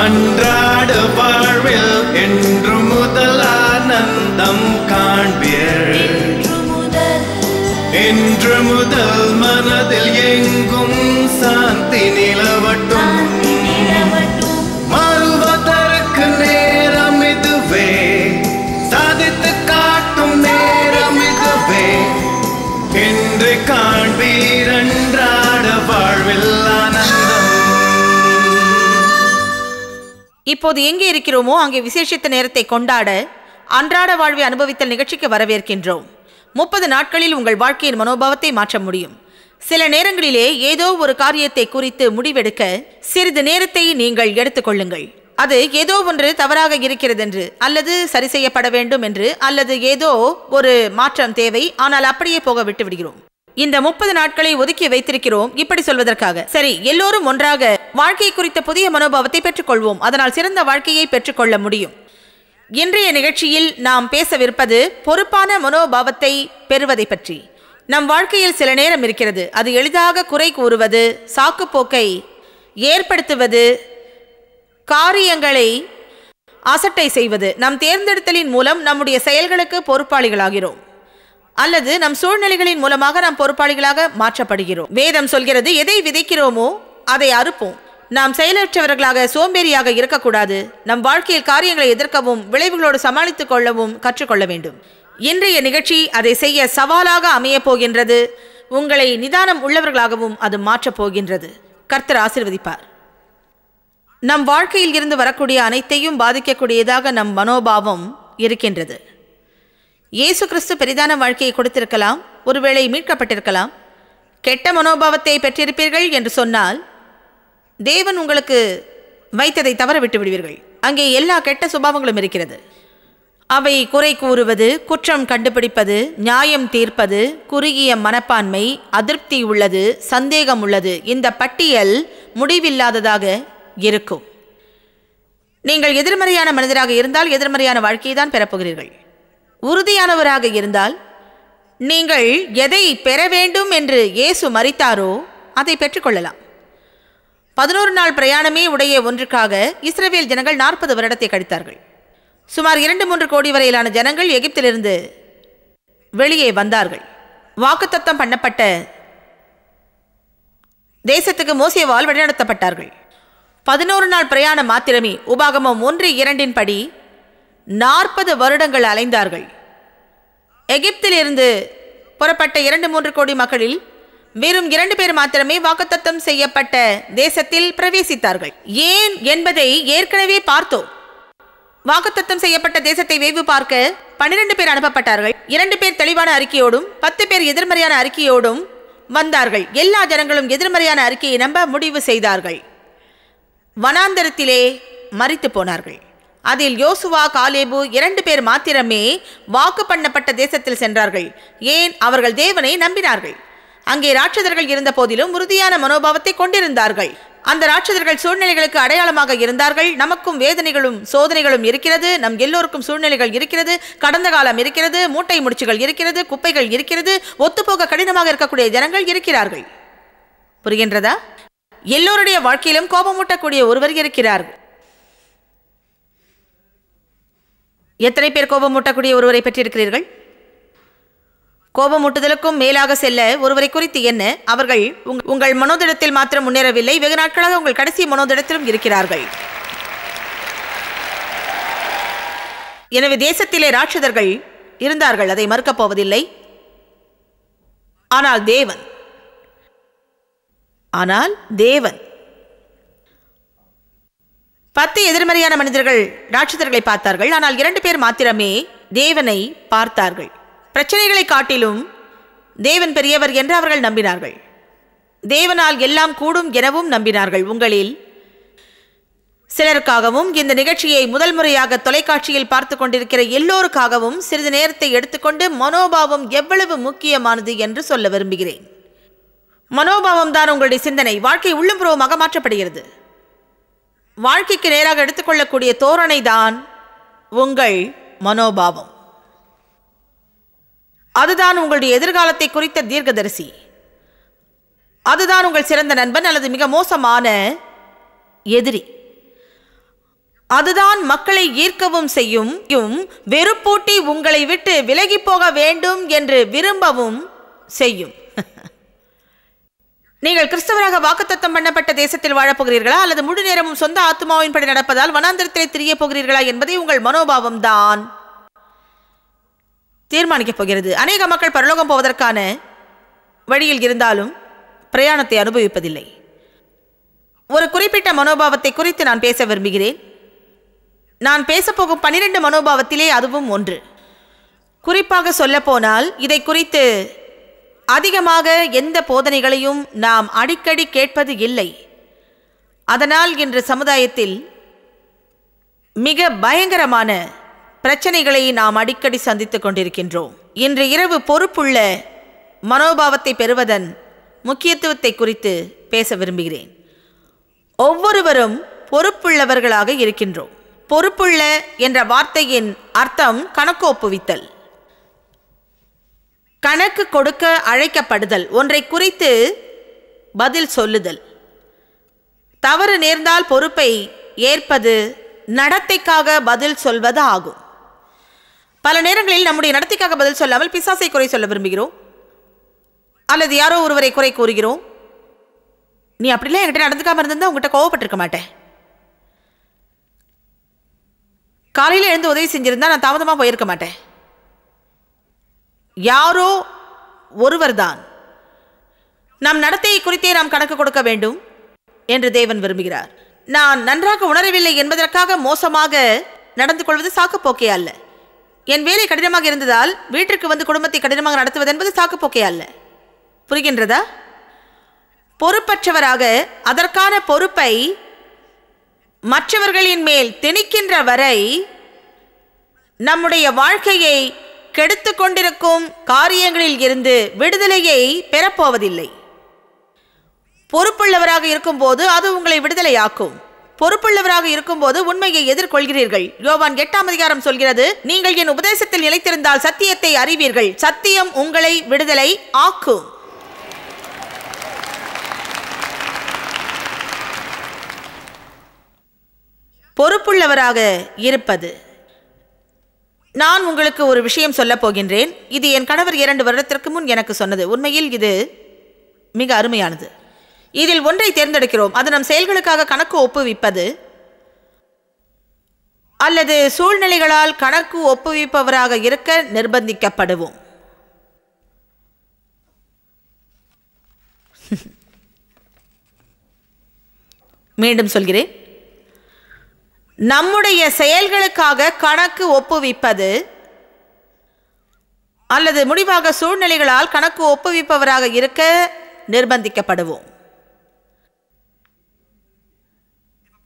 அன்றாட வாழ்வில் என்று முதல் ஆனந்தம் காண்பீர் என்று முதல் மனதில் எங்கும் சா இப்போது எங்கே இருக்கிறோமோ அங்கே விசேஷித்த நேரத்தை கொண்டாட அன்றாட வாழ்வை அனுபவித்தல் நிகழ்ச்சிக்கு வரவேற்கின்றோம் முப்பது நாட்களில் உங்கள் வாழ்க்கையின் மனோபாவத்தை மாற்ற முடியும் சில நேரங்களிலே ஏதோ ஒரு காரியத்தை குறித்து முடிவெடுக்க சிறிது நேரத்தை நீங்கள் எடுத்துக்கொள்ளுங்கள் அது ஏதோ ஒன்று தவறாக இருக்கிறது என்று அல்லது சரி செய்யப்பட வேண்டும் என்று அல்லது ஏதோ ஒரு மாற்றம் தேவை ஆனால் அப்படியே போக விட்டு விடுகிறோம் இந்த முப்பது நாட்களை ஒதுக்கி வைத்திருக்கிறோம் இப்படி சொல்வதற்காக சரி எல்லோரும் ஒன்றாக வாழ்க்கை குறித்த புதிய மனோபாவத்தை பெற்றுக்கொள்வோம் அதனால் சிறந்த வாழ்க்கையை பெற்றுக்கொள்ள முடியும் இன்றைய நிகழ்ச்சியில் நாம் பேசவிருப்பது பொறுப்பான மனோபாவத்தை பெறுவதை பற்றி நம் வாழ்க்கையில் சில நேரம் இருக்கிறது அது எளிதாக குறை கூறுவது சாக்குப்போக்கை ஏற்படுத்துவது காரியங்களை அசட்டை செய்வது நம் தேர்ந்தெடுத்தலின் மூலம் நம்முடைய செயல்களுக்கு பொறுப்பாளிகளாகிறோம் அல்லது நம் சூழ்நிலைகளின் மூலமாக நாம் பொறுப்பாளிகளாக மாற்றப்படுகிறோம் வேதம் சொல்கிறது எதை விதைக்கிறோமோ அதை அறுப்போம் நாம் செயலற்றவர்களாக சோம்பேறியாக இருக்கக்கூடாது நம் வாழ்க்கையில் காரியங்களை எதிர்க்கவும் விளைவுகளோடு சமாளித்துக் கொள்ளவும் கற்றுக்கொள்ள வேண்டும் இன்றைய நிகழ்ச்சி அதை செய்ய சவாலாக அமையப் போகின்றது உங்களை நிதானம் உள்ளவர்களாகவும் அது மாற்றப் போகின்றது கர்த்தர் ஆசிர்வதிப்பார் நம் வாழ்க்கையில் இருந்து வரக்கூடிய அனைத்தையும் பாதிக்கக்கூடியதாக நம் மனோபாவம் இருக்கின்றது இயேசு கிறிஸ்து பெரிதான வாழ்க்கையை கொடுத்திருக்கலாம் ஒருவேளை மீட்கப்பட்டிருக்கலாம் கெட்ட மனோபாவத்தை பெற்றிருப்பீர்கள் என்று சொன்னால் தேவன் உங்களுக்கு வைத்ததை தவற விட்டு விடுவீர்கள் அங்கே எல்லா கெட்ட சுபாவங்களும் இருக்கிறது அவை குறை கூறுவது குற்றம் கண்டுபிடிப்பது நியாயம் தீர்ப்பது குறுகிய மனப்பான்மை அதிருப்தி உள்ளது சந்தேகம் உள்ளது இந்த பட்டியல் முடிவில்லாததாக இருக்கும் நீங்கள் எதிர்மறையான மனிதராக இருந்தால் எதிர்மறையான வாழ்க்கையை தான் பெறப்போகிறீர்கள் உறுதியானவராக இருந்தால் நீங்கள் எதை பெற வேண்டும் என்று இயேசு மறித்தாரோ அதை பெற்றுக்கொள்ளலாம் பதினோரு நாள் பிரயாணமே உடைய ஒன்றுக்காக இஸ்ரேவேல் ஜனங்கள் நாற்பது வருடத்தை கழித்தார்கள் சுமார் இரண்டு மூன்று கோடி வரையிலான ஜனங்கள் எகிப்திலிருந்து வெளியே வந்தார்கள் வாக்குத்தத்தம் பண்ணப்பட்ட தேசத்துக்கு மோசியவால் வழிநடத்தப்பட்டார்கள் பதினோரு நாள் பிரயாணம் மாத்திரமே உபாகமம் ஒன்று இரண்டின் படி நாற்பது வருடங்கள் அலைந்தார்கள் எகிப்திலிருந்து புறப்பட்ட இரண்டு மூன்று கோடி மக்களில் வெறும் இரண்டு பேர் மாத்திரமே வாக்குத்தத்தம் செய்யப்பட்ட தேசத்தில் பிரவேசித்தார்கள் ஏன் என்பதை ஏற்கனவே பார்த்தோம் வாக்குத்தத்தம் செய்யப்பட்ட தேசத்தை வேவு பார்க்க பன்னிரண்டு பேர் அனுப்பப்பட்டார்கள் இரண்டு பேர் தெளிவான அறிக்கையோடும் பத்து பேர் எதிர்மறையான அறிக்கையோடும் வந்தார்கள் எல்லா ஜனங்களும் எதிர்மறையான அறிக்கையை நம்ப முடிவு செய்தார்கள் வனாந்தரத்திலே மறித்து போனார்கள் அதில் யோசுவா காலேபு இரண்டு பேர் மாத்திரமே வாக்கு பண்ணப்பட்ட தேசத்தில் சென்றார்கள் ஏன் அவர்கள் தேவனை நம்பினார்கள் அங்கே ராட்சதர்கள் இருந்த போதிலும் உறுதியான மனோபாவத்தை கொண்டிருந்தார்கள் அந்த ராட்சதர்கள் சூழ்நிலைகளுக்கு அடையாளமாக இருந்தார்கள் நமக்கும் வேதனைகளும் சோதனைகளும் இருக்கிறது நம் எல்லோருக்கும் சூழ்நிலைகள் இருக்கிறது கடந்த காலம் இருக்கிறது மூட்டை முடிச்சுகள் இருக்கிறது குப்பைகள் இருக்கிறது ஒத்துப்போக கடினமாக இருக்கக்கூடிய ஜனங்கள் இருக்கிறார்கள் புரிகின்றதா எல்லோருடைய வாழ்க்கையிலும் கோபமூட்டக்கூடிய ஒருவர் இருக்கிறார் எத்தனை பேர் கோபம் மூட்டக்கூடிய ஒருவரை பெற்றிருக்கிறீர்கள் கோபமூட்டுதலுக்கும் மேலாக செல்ல ஒருவரை குறித்து என்ன அவர்கள் உங்கள் மனோதிடத்தில் மாத்திரம் முன்னேறவில்லை வெகு நாட்களாக உங்கள் கடைசி மனோதிடத்திலும் இருக்கிறார்கள் எனவே தேசத்திலே ராட்சதர்கள் இருந்தார்கள் அதை மறுக்கப் போவதில்லை ஆனால் தேவன் ஆனால் தேவன் பத்து எதிர்மறையான மனிதர்கள் ராட்சதர்களை பார்த்தார்கள் ஆனால் இரண்டு பேர் மாத்திரமே தேவனை பார்த்தார்கள் பிரச்சனைகளை காட்டிலும் தேவன் பெரியவர் என்று அவர்கள் நம்பினார்கள் தேவனால் எல்லாம் கூடும் எனவும் நம்பினார்கள் உங்களில் சிலருக்காகவும் இந்த நிகழ்ச்சியை முதல் முறையாக தொலைக்காட்சியில் பார்த்து கொண்டிருக்கிற எல்லோருக்காகவும் சிறிது நேரத்தை எடுத்துக்கொண்டு மனோபாவம் எவ்வளவு முக்கியமானது என்று சொல்ல விரும்புகிறேன் மனோபாவம் தான் உங்களுடைய சிந்தனை வாழ்க்கை உள்ளும் புறவுமாக மாற்றப்படுகிறது வாழ்க்கைக்கு நேராக எடுத்துக்கொள்ளக்கூடிய தோரணை தான் உங்கள் மனோபாவம் அதுதான் உங்களுடைய எதிர்காலத்தை குறித்த தீர்க்கதரிசி அதுதான் உங்கள் சிறந்த நண்பன் அல்லது மிக மோசமான எதிரி அதுதான் மக்களை ஈர்க்கவும் செய்யும் வெறுப்பூட்டி உங்களை விட்டு விலகி போக வேண்டும் என்று விரும்பவும் செய்யும் நீங்கள் கிறிஸ்தவராக வாக்குத்தத்தம் பண்ணப்பட்ட தேசத்தில் வாழப்போகிறீர்களா அல்லது முழு நேரமும் சொந்த ஆத்மாவின் படி நடப்பதால் வனாந்திரத்திலே திரிய போகிறீர்களா என்பதை உங்கள் மனோபாவம் தான் தீர்மானிக்கப் போகிறது அநேக மக்கள் பரலோகம் போவதற்கான வழியில் இருந்தாலும் பிரயாணத்தை அனுபவிப்பதில்லை ஒரு குறிப்பிட்ட மனோபாவத்தை குறித்து நான் பேச விரும்புகிறேன் நான் பேசப்போகும் பன்னிரண்டு மனோபாவத்திலே அதுவும் ஒன்று குறிப்பாக சொல்லப்போனால் இதை குறித்து அதிகமாக எந்த போதனைகளையும் நாம் அடிக்கடி கேட்பது இல்லை அதனால் இன்று சமுதாயத்தில் மிக பயங்கரமான பிரச்சனைகளை நாம் அடிக்கடி சந்தித்துக் கொண்டிருக்கின்றோம் இன்று இரவு பொறுப்புள்ள மனோபாவத்தை பெறுவதன் முக்கியத்துவத்தை குறித்து பேச விரும்புகிறேன் ஒவ்வொருவரும் பொறுப்புள்ளவர்களாக இருக்கின்றோம் பொறுப்புள்ள என்ற வார்த்தையின் அர்த்தம் கணக்கோப்புவித்தல் கணக்கு கொடுக்க அழைக்கப்படுதல் ஒன்றை குறித்து பதில் சொல்லுதல் தவறு நேர்ந்தால் பொறுப்பை ஏற்பது நடத்தைக்காக பதில் சொல்வது ஆகும் பல நேரங்களில் நம்முடைய நடத்தைக்காக பதில் சொல்லாமல் பிசாசை குறை சொல்ல விரும்புகிறோம் அல்லது யாரோ ஒருவரை குறை கூறுகிறோம் நீ அப்படிலாம் என்கிட்ட நடந்துக்காம இருந்திருந்தா உங்ககிட்ட கோவப்பட்டிருக்க மாட்டேன் காலையில் எழுந்து உதவி செஞ்சிருந்தா நான் தாமதமாக போயிருக்க மாட்டேன் யாரோ ஒருவர்தான் நம் நடத்தையை குறித்தே நாம் கணக்கு கொடுக்க வேண்டும் என்று தேவன் விரும்புகிறார் நான் நன்றாக உணரவில்லை என்பதற்காக மோசமாக நடந்து கொள்வது சாக்குப்போக்கே அல்ல என் வேலை கடினமாக இருந்ததால் வீட்டிற்கு வந்து குடும்பத்தை கடினமாக நடத்துவது என்பது சாக்குப்போக்கே அல்ல புரிகின்றதா பொறுப்பற்றவராக அதற்கான பொறுப்பை மற்றவர்களின் மேல் திணிக்கின்ற வரை நம்முடைய வாழ்க்கையை கெடுத்து கொண்டிருக்கும் காரியங்களில் இருந்து விடுதலையை பெறப்போவதில்லை பொறுப்புள்ளவராக இருக்கும்போது அது உங்களை விடுதலையாக்கும் பொறுப்புள்ளவராக இருக்கும்போது உண்மையை எதிர்கொள்கிறீர்கள் யோவான் எட்டாம் அதிகாரம் சொல்கிறது நீங்கள் என் உபதேசத்தில் நிலைத்திருந்தால் சத்தியத்தை அறிவீர்கள் சத்தியம் உங்களை விடுதலை ஆக்கும் பொறுப்புள்ளவராக இருப்பது நான் உங்களுக்கு ஒரு விஷயம் சொல்லப் போகின்றேன் இது என் கணவர் இரண்டு வருடத்திற்கு முன் எனக்கு சொன்னது உண்மையில் இது மிக அருமையானது இதில் ஒன்றை தேர்ந்தெடுக்கிறோம் அது நம் செயல்களுக்காக கணக்கு ஒப்புவிப்பது அல்லது சூழ்நிலைகளால் கணக்கு ஒப்புவிப்பவராக இருக்க நிர்பந்திக்கப்படுவோம் மீண்டும் சொல்கிறேன் நம்முடைய செயல்களுக்காக கணக்கு ஒப்புவிப்பது அல்லது முடிவாக சூழ்நிலைகளால் கணக்கு ஒப்புவிப்பவராக இருக்க நிர்பந்திக்கப்படுவோம்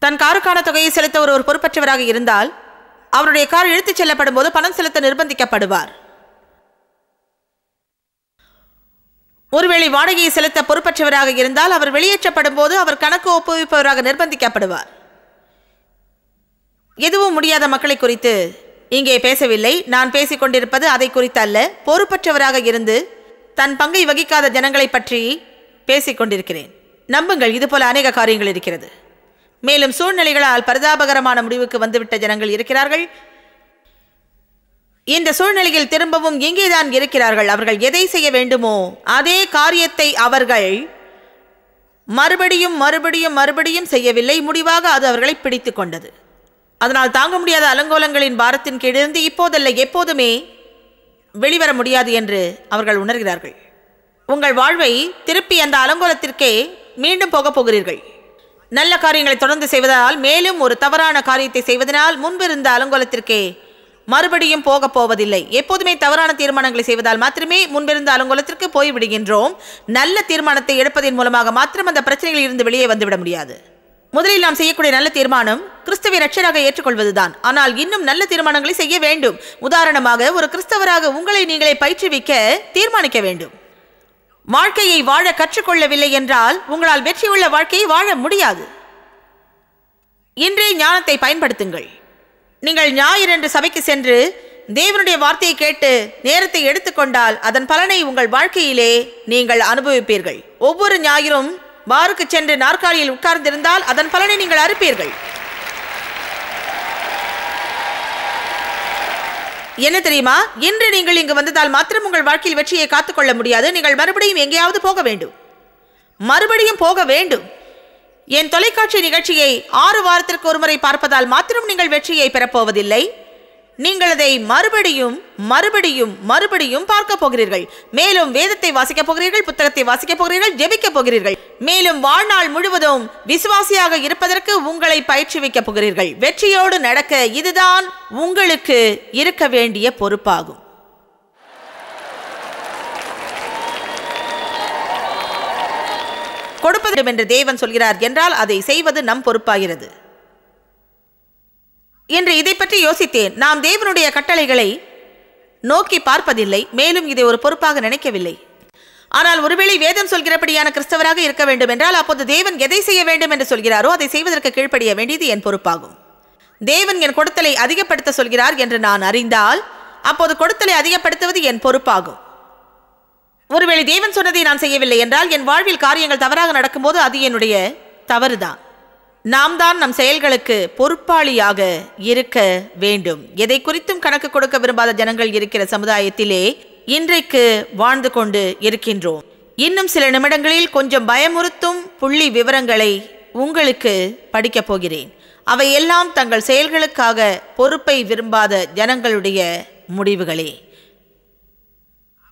தன் காருக்கான தொகையை செலுத்த ஒரு ஒரு பொறுப்பற்றவராக இருந்தால் அவருடைய கார் இழுத்துச் செல்லப்படும் போது பணம் செலுத்த நிர்பந்திக்கப்படுவார் ஒருவேளை வாடகையை செலுத்த பொறுப்பற்றவராக இருந்தால் அவர் வெளியேற்றப்படும் போது அவர் கணக்கு ஒப்புவிப்பவராக நிர்பந்திக்கப்படுவார் எதுவும் முடியாத மக்களை குறித்து இங்கே பேசவில்லை நான் பேசிக் கொண்டிருப்பது அதை குறித்து அல்ல பொறுப்பற்றவராக இருந்து தன் பங்கை வகிக்காத ஜனங்களை பற்றி பேசிக் கொண்டிருக்கிறேன் நம்புங்கள் இதுபோல அநேக காரியங்கள் இருக்கிறது மேலும் சூழ்நிலைகளால் பரிதாபகரமான முடிவுக்கு வந்துவிட்ட ஜனங்கள் இருக்கிறார்கள் இந்த சூழ்நிலையில் திரும்பவும் இங்கேதான் இருக்கிறார்கள் அவர்கள் எதை செய்ய வேண்டுமோ அதே காரியத்தை அவர்கள் மறுபடியும் மறுபடியும் மறுபடியும் செய்யவில்லை முடிவாக அது அவர்களை பிடித்து கொண்டது அதனால் தாங்க முடியாத அலங்கோலங்களின் பாரத்தின் கீழிருந்து இப்போதல்ல எப்போதுமே வெளிவர முடியாது என்று அவர்கள் உணர்கிறார்கள் உங்கள் வாழ்வை திருப்பி அந்த அலங்கோலத்திற்கே மீண்டும் போகப் போகிறீர்கள் நல்ல காரியங்களை தொடர்ந்து செய்வதால் மேலும் ஒரு தவறான காரியத்தை செய்வதனால் முன்பிருந்த அலங்கோலத்திற்கே மறுபடியும் போகப் போவதில்லை எப்போதுமே தவறான தீர்மானங்களை செய்வதால் மாத்திரமே முன்பிருந்த அலங்கோலத்திற்கு போய்விடுகின்றோம் நல்ல தீர்மானத்தை எடுப்பதன் மூலமாக மாத்திரம் அந்த பிரச்சனைகளில் இருந்து வெளியே வந்துவிட முடியாது முதலில் நாம் செய்யக்கூடிய நல்ல தீர்மானம் கிறிஸ்தவ ரட்சராக ஏற்றுக்கொள்வதுதான் ஆனால் இன்னும் நல்ல தீர்மானங்களை செய்ய வேண்டும் உதாரணமாக ஒரு கிறிஸ்தவராக உங்களை நீங்களே பயிற்றுவிக்க தீர்மானிக்க வேண்டும் வாழ்க்கையை வாழ கற்றுக்கொள்ளவில்லை என்றால் உங்களால் வெற்றியுள்ள வாழ்க்கையை வாழ முடியாது இன்றே ஞானத்தை பயன்படுத்துங்கள் நீங்கள் ஞாயிறன்று சபைக்கு சென்று தேவனுடைய வார்த்தையை கேட்டு நேரத்தை எடுத்துக்கொண்டால் அதன் பலனை உங்கள் வாழ்க்கையிலே நீங்கள் அனுபவிப்பீர்கள் ஒவ்வொரு ஞாயிறும் பாருக்கு சென்று நாற்காலியில் உட்கார்ந்திருந்தால் அதன் பலனை நீங்கள் அறுப்பீர்கள் என்ன தெரியுமா இன்று நீங்கள் இங்கு வந்ததால் மாத்திரம் உங்கள் வாழ்க்கையில் வெற்றியை காத்துக்கொள்ள முடியாது நீங்கள் மறுபடியும் எங்கேயாவது போக வேண்டும் மறுபடியும் போக வேண்டும் என் தொலைக்காட்சி நிகழ்ச்சியை ஆறு வாரத்திற்கு ஒருமுறை பார்ப்பதால் மாத்திரம் நீங்கள் வெற்றியை பெறப்போவதில்லை நீங்கள் அதை மறுபடியும் மறுபடியும் மறுபடியும் பார்க்க போகிறீர்கள் மேலும் வேதத்தை வாசிக்க போகிறீர்கள் புத்தகத்தை வாசிக்க போகிறீர்கள் ஜெபிக்க போகிறீர்கள் மேலும் வாழ்நாள் முழுவதும் விசுவாசியாக இருப்பதற்கு உங்களை பயிற்றுவிக்க போகிறீர்கள் வெற்றியோடு நடக்க இதுதான் உங்களுக்கு இருக்க வேண்டிய பொறுப்பாகும் கொடுப்பதும் என்று தேவன் சொல்கிறார் என்றால் அதை செய்வது நம் பொறுப்பாகிறது என்று இதை பற்றி யோசித்தேன் நாம் தேவனுடைய கட்டளைகளை நோக்கி பார்ப்பதில்லை மேலும் இதை ஒரு பொறுப்பாக நினைக்கவில்லை ஆனால் ஒருவேளை வேதம் சொல்கிறபடியான கிறிஸ்தவராக இருக்க வேண்டும் என்றால் அப்போது தேவன் எதை செய்ய வேண்டும் என்று சொல்கிறாரோ அதை செய்வதற்கு கீழ்ப்படிய வேண்டியது என் பொறுப்பாகும் தேவன் என் கொடுத்தலை அதிகப்படுத்த சொல்கிறார் என்று நான் அறிந்தால் அப்போது கொடுத்தலை அதிகப்படுத்துவது என் பொறுப்பாகும் ஒருவேளை தேவன் சொன்னதை நான் செய்யவில்லை என்றால் என் வாழ்வில் காரியங்கள் தவறாக நடக்கும்போது அது என்னுடைய தவறுதான் நாம் தான் நம் செயல்களுக்கு பொறுப்பாளியாக இருக்க வேண்டும் எதை குறித்தும் கணக்கு கொடுக்க விரும்பாத ஜனங்கள் இருக்கிற சமுதாயத்திலே இன்றைக்கு வாழ்ந்து கொண்டு இருக்கின்றோம் இன்னும் சில நிமிடங்களில் கொஞ்சம் பயமுறுத்தும் புள்ளி விவரங்களை உங்களுக்கு படிக்கப் போகிறேன் அவை எல்லாம் தங்கள் செயல்களுக்காக பொறுப்பை விரும்பாத ஜனங்களுடைய முடிவுகளே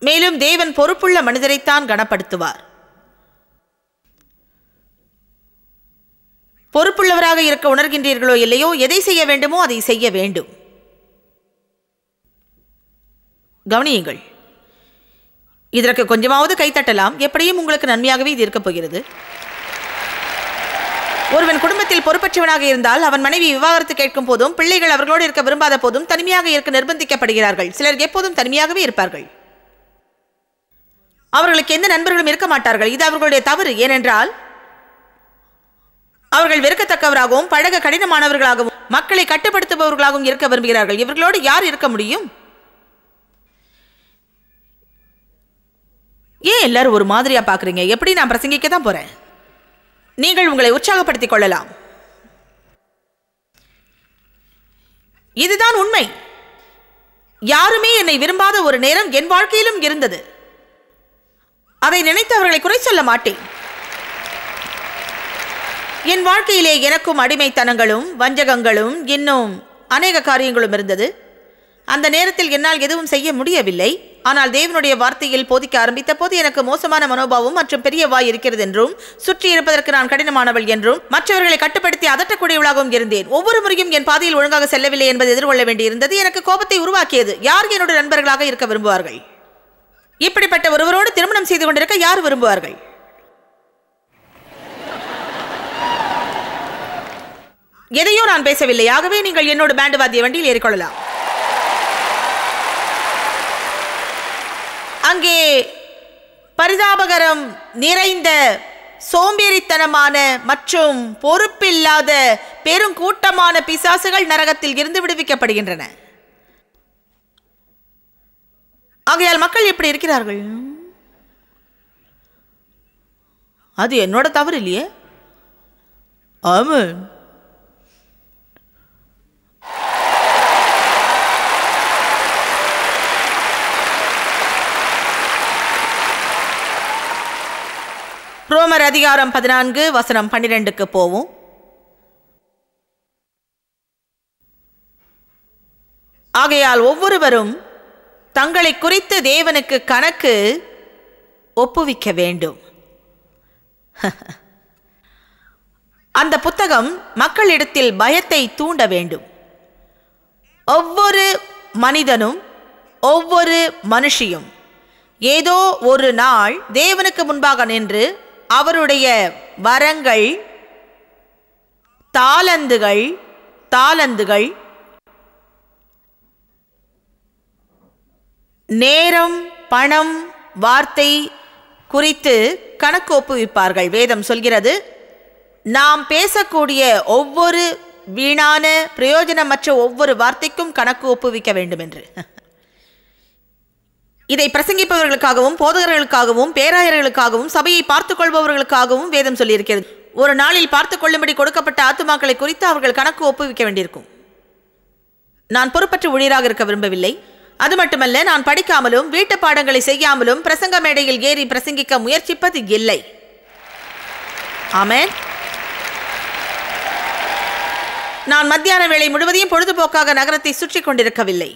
மேலும் தேவன் பொறுப்புள்ள மனிதரைத்தான் கனப்படுத்துவார் பொறுப்புள்ளவராக இருக்க உணர்கின்றீர்களோ இல்லையோ எதை செய்ய வேண்டுமோ அதை செய்ய வேண்டும் கவனியுங்கள் இதற்கு கொஞ்சமாவது கைத்தட்டலாம் எப்படியும் உங்களுக்கு நன்மையாகவே இது இருக்கப் போகிறது ஒருவன் குடும்பத்தில் பொறுப்பற்றவனாக இருந்தால் அவன் மனைவி விவாகரத்து கேட்கும் போதும் பிள்ளைகள் அவர்களோடு இருக்க விரும்பாத போதும் தனிமையாக இருக்க நிர்பந்திக்கப்படுகிறார்கள் சிலர் எப்போதும் தனிமையாகவே இருப்பார்கள் அவர்களுக்கு எந்த நண்பர்களும் இருக்க மாட்டார்கள் இது அவர்களுடைய தவறு ஏனென்றால் அவர்கள் வெறுக்கத்தக்கவராகவும் பழக கடினமானவர்களாகவும் மக்களை கட்டுப்படுத்துபவர்களாகவும் இருக்க விரும்புகிறார்கள் இவர்களோடு யார் இருக்க முடியும் ஏன் எல்லாரும் ஒரு மாதிரியா பாக்குறீங்க எப்படி நான் பிரசங்கிக்க தான் போறேன் நீங்கள் உங்களை உற்சாகப்படுத்திக் கொள்ளலாம் இதுதான் உண்மை யாருமே என்னை விரும்பாத ஒரு நேரம் என் வாழ்க்கையிலும் இருந்தது அதை நினைத்து அவர்களை குறை சொல்ல மாட்டேன் என் வாழ்க்கையிலே எனக்கும் அடிமைத்தனங்களும் வஞ்சகங்களும் இன்னும் அநேக காரியங்களும் இருந்தது அந்த நேரத்தில் என்னால் எதுவும் செய்ய முடியவில்லை ஆனால் தேவனுடைய வார்த்தையில் போதிக்க ஆரம்பித்த போது எனக்கு மோசமான மனோபாவம் மற்றும் பெரிய வாய் இருக்கிறது என்றும் சுற்றி இருப்பதற்கு நான் கடினமானவள் என்றும் மற்றவர்களை கட்டுப்படுத்தி அதட்டக்கூடியவளாகவும் இருந்தேன் ஒவ்வொரு முறையும் என் பாதையில் ஒழுங்காக செல்லவில்லை என்பதை எதிர்கொள்ள வேண்டியிருந்தது எனக்கு கோபத்தை உருவாக்கியது யார் என்னோட நண்பர்களாக இருக்க விரும்புவார்கள் இப்படிப்பட்ட ஒருவரோடு திருமணம் செய்து கொண்டிருக்க யார் விரும்புவார்கள் எதையோ நான் பேசவில்லை ஆகவே நீங்கள் என்னோட பேண்டு வாத்திய வண்டியில் ஏறிக்கொள்ளலாம் அங்கே பரிதாபகரம் நிறைந்த சோம்பேறித்தனமான மற்றும் பொறுப்பில்லாத பெருங்கூட்டமான பிசாசுகள் நரகத்தில் இருந்து விடுவிக்கப்படுகின்றன ஆகையால் மக்கள் எப்படி இருக்கிறார்கள் அது என்னோட தவறு இல்லையே ஆமாம் ரோமர் அதிகாரம் பதினான்கு வசனம் பன்னிரெண்டுக்கு போவோம் ஆகையால் ஒவ்வொருவரும் தங்களை குறித்து தேவனுக்கு கணக்கு ஒப்புவிக்க வேண்டும் அந்த புத்தகம் மக்களிடத்தில் பயத்தை தூண்ட வேண்டும் ஒவ்வொரு மனிதனும் ஒவ்வொரு மனுஷியும் ஏதோ ஒரு நாள் தேவனுக்கு முன்பாக நின்று அவருடைய வரங்கள் தாளந்துகள் தாளந்துகள் நேரம் பணம் வார்த்தை குறித்து கணக்கு ஒப்புவிப்பார்கள் வேதம் சொல்கிறது நாம் பேசக்கூடிய ஒவ்வொரு வீணான பிரயோஜனமற்ற ஒவ்வொரு வார்த்தைக்கும் கணக்கு ஒப்புவிக்க வேண்டும் என்று இதை பிரசங்கிப்பவர்களுக்காகவும் போதகர்களுக்காகவும் பேராயர்களுக்காகவும் சபையை பார்த்துக் கொள்பவர்களுக்காகவும் வேதம் சொல்லியிருக்கிறது ஒரு நாளில் பார்த்து கொள்ளும்படி கொடுக்கப்பட்ட ஆத்துமாக்களை குறித்து அவர்கள் கணக்கு ஒப்புவிக்க வேண்டியிருக்கும் நான் பொறுப்பற்ற ஊழியராக இருக்க விரும்பவில்லை அது மட்டுமல்ல நான் படிக்காமலும் வீட்டு பாடங்களை செய்யாமலும் பிரசங்க மேடையில் ஏறி பிரசங்கிக்க முயற்சிப்பது இல்லை ஆமேன் நான் மத்தியான வேலை முழுவதையும் பொழுதுபோக்காக நகரத்தை சுற்றி கொண்டிருக்கவில்லை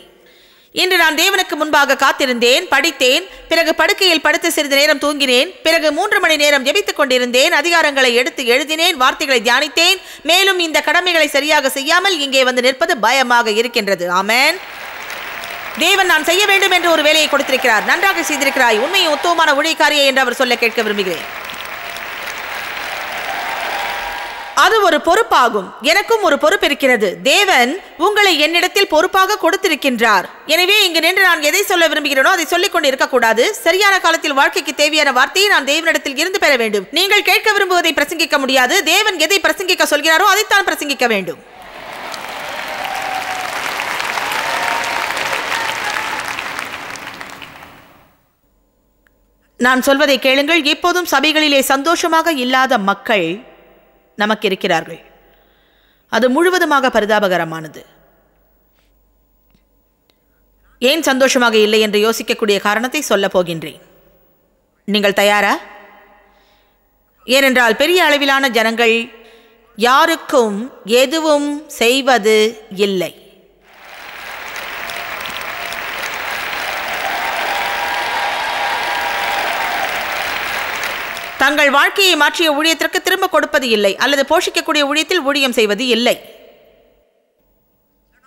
இன்று நான் தேவனுக்கு முன்பாக காத்திருந்தேன் படித்தேன் பிறகு படுக்கையில் படுத்து சிறிது நேரம் தூங்கினேன் பிறகு மூன்று மணி நேரம் ஜெபித்துக் கொண்டிருந்தேன் அதிகாரங்களை எடுத்து எழுதினேன் வார்த்தைகளை தியானித்தேன் மேலும் இந்த கடமைகளை சரியாக செய்யாமல் இங்கே வந்து நிற்பது பயமாக இருக்கின்றது ஆமேன் தேவன் நான் செய்ய வேண்டும் என்று ஒரு வேலையை கொடுத்திருக்கிறார் நன்றாக செய்திருக்கிறாய் உண்மையும் உத்தவமான ஊழியக்காரியை என்று அவர் சொல்ல கேட்க விரும்புகிறேன் அது ஒரு பொறுப்பாகும் எனக்கும் ஒரு பொறுப்பு இருக்கிறது தேவன் உங்களை என்னிடத்தில் பொறுப்பாக கொடுத்திருக்கின்றார் எனவே இங்கு நின்று நான் எதை சொல்ல விரும்புகிறேனோ அதை சொல்லிக் கொண்டு இருக்கக்கூடாது சரியான காலத்தில் வாழ்க்கைக்கு தேவையான வார்த்தையை நான் தேவனிடத்தில் இருந்து பெற வேண்டும் நீங்கள் கேட்க விரும்புவதை பிரசங்கிக்க முடியாது தேவன் எதை பிரசங்கிக்க சொல்கிறாரோ அதைத்தான் பிரசங்கிக்க வேண்டும் நான் சொல்வதை கேளுங்கள் எப்போதும் சபைகளிலே சந்தோஷமாக இல்லாத மக்கள் நமக்கு இருக்கிறார்கள் அது முழுவதுமாக பரிதாபகரமானது ஏன் சந்தோஷமாக இல்லை என்று யோசிக்கக்கூடிய காரணத்தை சொல்லப் போகின்றேன் நீங்கள் தயாரா ஏனென்றால் பெரிய அளவிலான ஜனங்கள் யாருக்கும் எதுவும் செய்வது இல்லை தங்கள் வாழ்க்கையை மாற்றிய ஊழியத்திற்கு திரும்ப கொடுப்பது இல்லை அல்லது போஷிக்கக்கூடிய ஊழியத்தில் ஊழியம் செய்வது இல்லை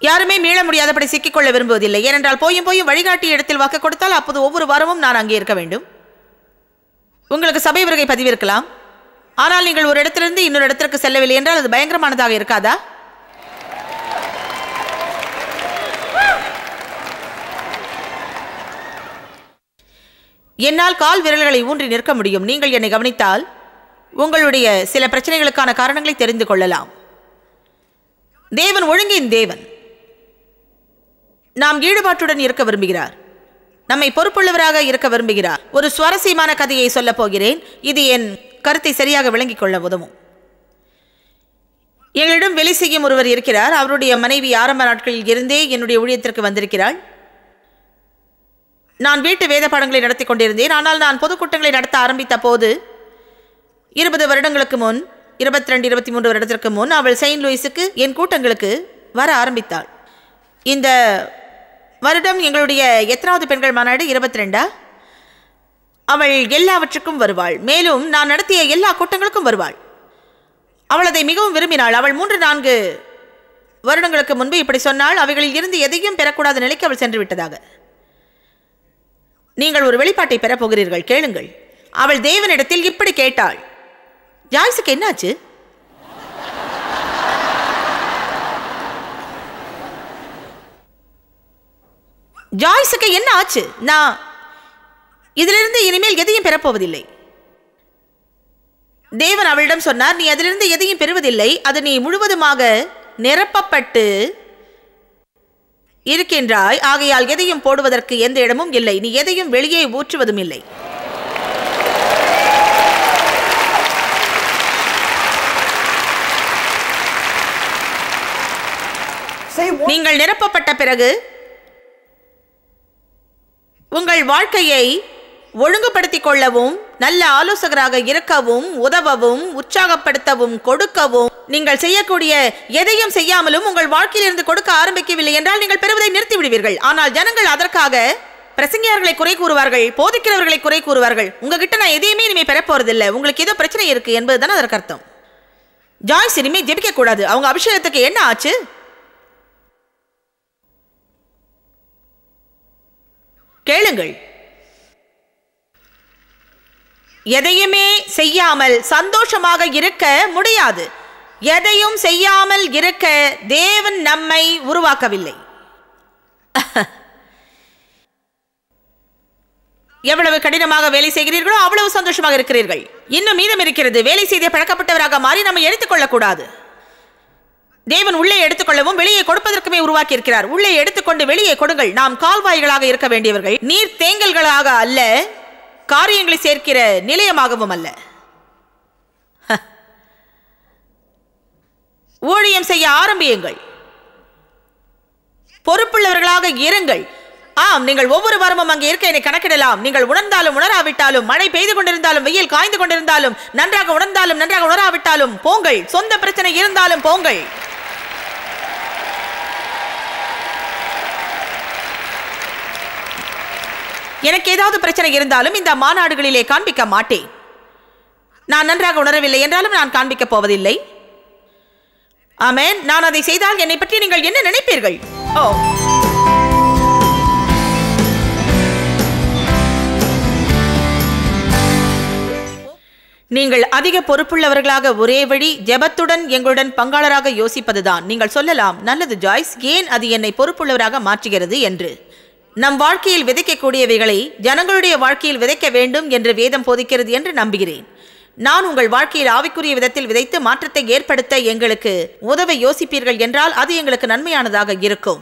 யாருமே மீள முடியாதபடி சிக்கிக்கொள்ள விரும்புவதில்லை ஏனென்றால் போயும் போயும் வழிகாட்டிய இடத்தில் வாக்கு கொடுத்தால் அப்போது ஒவ்வொரு வாரமும் நான் அங்கே இருக்க வேண்டும் உங்களுக்கு சபை வருகை பதிவிருக்கலாம் ஆனால் நீங்கள் ஒரு இடத்திலிருந்து இன்னொரு இடத்திற்கு செல்லவில்லை என்றால் அது பயங்கரமானதாக இருக்காதா என்னால் கால் விரல்களை ஊன்றி நிற்க முடியும் நீங்கள் என்னை கவனித்தால் உங்களுடைய சில பிரச்சனைகளுக்கான காரணங்களை தெரிந்து கொள்ளலாம் தேவன் ஒழுங்கின் தேவன் நாம் ஈடுபாட்டுடன் இருக்க விரும்புகிறார் நம்மை பொறுப்புள்ளவராக இருக்க விரும்புகிறார் ஒரு சுவாரஸ்யமான கதையை சொல்லப் போகிறேன் இது என் கருத்தை சரியாக விளங்கிக் கொள்ள உதவும் எங்களிடம் வெளி செய்யும் ஒருவர் இருக்கிறார் அவருடைய மனைவி ஆரம்ப நாட்களில் இருந்தே என்னுடைய ஊழியத்திற்கு வந்திருக்கிறாள் நான் வீட்டு வேத பாடங்களை நடத்தி கொண்டிருந்தேன் ஆனால் நான் பொதுக்கூட்டங்களை நடத்த ஆரம்பித்த போது இருபது வருடங்களுக்கு முன் இருபத்தி ரெண்டு இருபத்தி மூன்று வருடத்திற்கு முன் அவள் செயின்ட் லூயிஸுக்கு என் கூட்டங்களுக்கு வர ஆரம்பித்தாள் இந்த வருடம் எங்களுடைய எத்தனாவது பெண்கள் மாநாடு இருபத்தி ரெண்டா அவள் எல்லாவற்றுக்கும் வருவாள் மேலும் நான் நடத்திய எல்லா கூட்டங்களுக்கும் வருவாள் அவள் அதை மிகவும் விரும்பினாள் அவள் மூன்று நான்கு வருடங்களுக்கு முன்பு இப்படி சொன்னால் அவைகளில் இருந்து எதையும் பெறக்கூடாத நிலைக்கு அவள் சென்று விட்டதாக நீங்கள் ஒரு வெளிப்பாட்டை பெறப்போகிறீர்கள் கேளுங்கள் அவள் தேவனிடத்தில் இப்படி கேட்டாள் ஜாய்ஸுக்கு என்னாச்சு ஜாய்ஸுக்கு என்ன ஆச்சு நான் இதிலிருந்து இனிமேல் எதையும் பெறப்போவதில்லை தேவன் அவளிடம் சொன்னார் நீ அதிலிருந்து எதையும் பெறுவதில்லை அது நீ முழுவதுமாக நிரப்பப்பட்டு இருக்கின்றாய் ஆகையால் எதையும் போடுவதற்கு எந்த இடமும் இல்லை நீ எதையும் வெளியே ஊற்றுவதும் இல்லை நீங்கள் நிரப்பப்பட்ட பிறகு உங்கள் வாழ்க்கையை ஒழுங்குபடுத்திக் கொள்ளவும் நல்ல ஆலோசகராக இருக்கவும் உதவவும் உற்சாகப்படுத்தவும் கொடுக்கவும் நீங்கள் செய்யக்கூடிய எதையும் செய்யாமலும் உங்கள் வாழ்க்கையிலிருந்து கொடுக்க ஆரம்பிக்கவில்லை என்றால் நீங்கள் பெறுவதை நிறுத்தி விடுவீர்கள் ஆனால் ஜனங்கள் அதற்காக பிரசங்கியார்களை குறை கூறுவார்கள் போதிக்கிறவர்களை குறை கூறுவார்கள் உங்ககிட்ட நான் எதையுமே இனிமே பெறப்போறதில்லை உங்களுக்கு ஏதோ பிரச்சனை இருக்கு என்பதுதான் அதற்கு அர்த்தம் ஜாய்ஸ் இனிமே ஜெபிக்க கூடாது அவங்க அபிஷேகத்துக்கு என்ன ஆச்சு கேளுங்கள் எதையுமே செய்யாமல் சந்தோஷமாக இருக்க முடியாது எதையும் செய்யாமல் இருக்க தேவன் நம்மை உருவாக்கவில்லை எவ்வளவு கடினமாக வேலை செய்கிறீர்களோ அவ்வளவு சந்தோஷமாக இருக்கிறீர்கள் இன்னும் மீதம் இருக்கிறது வேலை செய்த பழக்கப்பட்டவராக மாறி நம்ம எடுத்துக்கொள்ளக்கூடாது தேவன் உள்ளே எடுத்துக்கொள்ளவும் வெளியே கொடுப்பதற்குமே உருவாக்கி இருக்கிறார் உள்ளே எடுத்துக்கொண்டு வெளியே கொடுங்கள் நாம் கால்வாய்களாக இருக்க வேண்டியவர்கள் நீர் தேங்கல்களாக அல்ல காரியங்களை சேர்க்கிற நிலையமாகவும் அல்ல ஊழியம் செய்ய ஆரம்பியுங்கள் பொறுப்புள்ளவர்களாக இருங்கள் ஆம் நீங்கள் ஒவ்வொரு வாரமும் அங்கே இருக்க என்னை கணக்கிடலாம் நீங்கள் உணர்ந்தாலும் உணராவிட்டாலும் மழை பெய்து கொண்டிருந்தாலும் வெயில் காய்ந்து கொண்டிருந்தாலும் நன்றாக உணர்ந்தாலும் நன்றாக உணராவிட்டாலும் போங்கள் சொந்த பிரச்சனை இருந்தாலும் போங்கள் எனக்கு ஏதாவது பிரச்சனை இருந்தாலும் இந்த மாநாடுகளிலே காண்பிக்க மாட்டேன் நான் நன்றாக உணரவில்லை என்றாலும் நான் காண்பிக்கப் போவதில்லை ஆமேன் நான் அதை செய்தால் என்னை பற்றி நீங்கள் என்ன நினைப்பீர்கள் ஓ நீங்கள் அதிக பொறுப்புள்ளவர்களாக ஒரே வழி ஜெபத்துடன் எங்களுடன் பங்காளராக யோசிப்பதுதான் நீங்கள் சொல்லலாம் நல்லது ஜாய்ஸ் ஏன் அது என்னை பொறுப்புள்ளவராக மாற்றுகிறது என்று நம் வாழ்க்கையில் விதைக்கக்கூடியவைகளை ஜனங்களுடைய வாழ்க்கையில் விதைக்க வேண்டும் என்று வேதம் போதிக்கிறது என்று நம்புகிறேன் நான் உங்கள் வாழ்க்கையில் ஆவிக்குரிய விதத்தில் விதைத்து மாற்றத்தை ஏற்படுத்த எங்களுக்கு உதவ யோசிப்பீர்கள் என்றால் அது எங்களுக்கு நன்மையானதாக இருக்கும்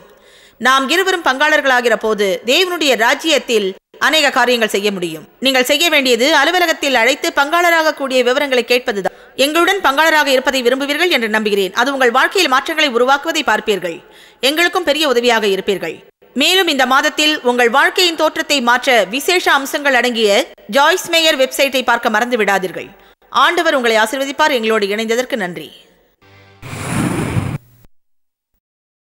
நாம் இருவரும் பங்காளர்களாகிற போது தேவனுடைய ராஜ்யத்தில் அநேக காரியங்கள் செய்ய முடியும் நீங்கள் செய்ய வேண்டியது அலுவலகத்தில் அழைத்து பங்காளராக கூடிய விவரங்களை கேட்பதுதான் எங்களுடன் பங்காளராக இருப்பதை விரும்புவீர்கள் என்று நம்புகிறேன் அது உங்கள் வாழ்க்கையில் மாற்றங்களை உருவாக்குவதை பார்ப்பீர்கள் எங்களுக்கும் பெரிய உதவியாக இருப்பீர்கள் மேலும் இந்த மாதத்தில் உங்கள் வாழ்க்கையின் தோற்றத்தை மாற்ற விசேஷ அம்சங்கள் அடங்கிய ஜாய்ஸ் மேயர் வெப்சைட்டை பார்க்க மறந்து விடாதீர்கள் ஆண்டவர் உங்களை ஆசிர்வதிப்பார் எங்களோடு இணைந்ததற்கு நன்றி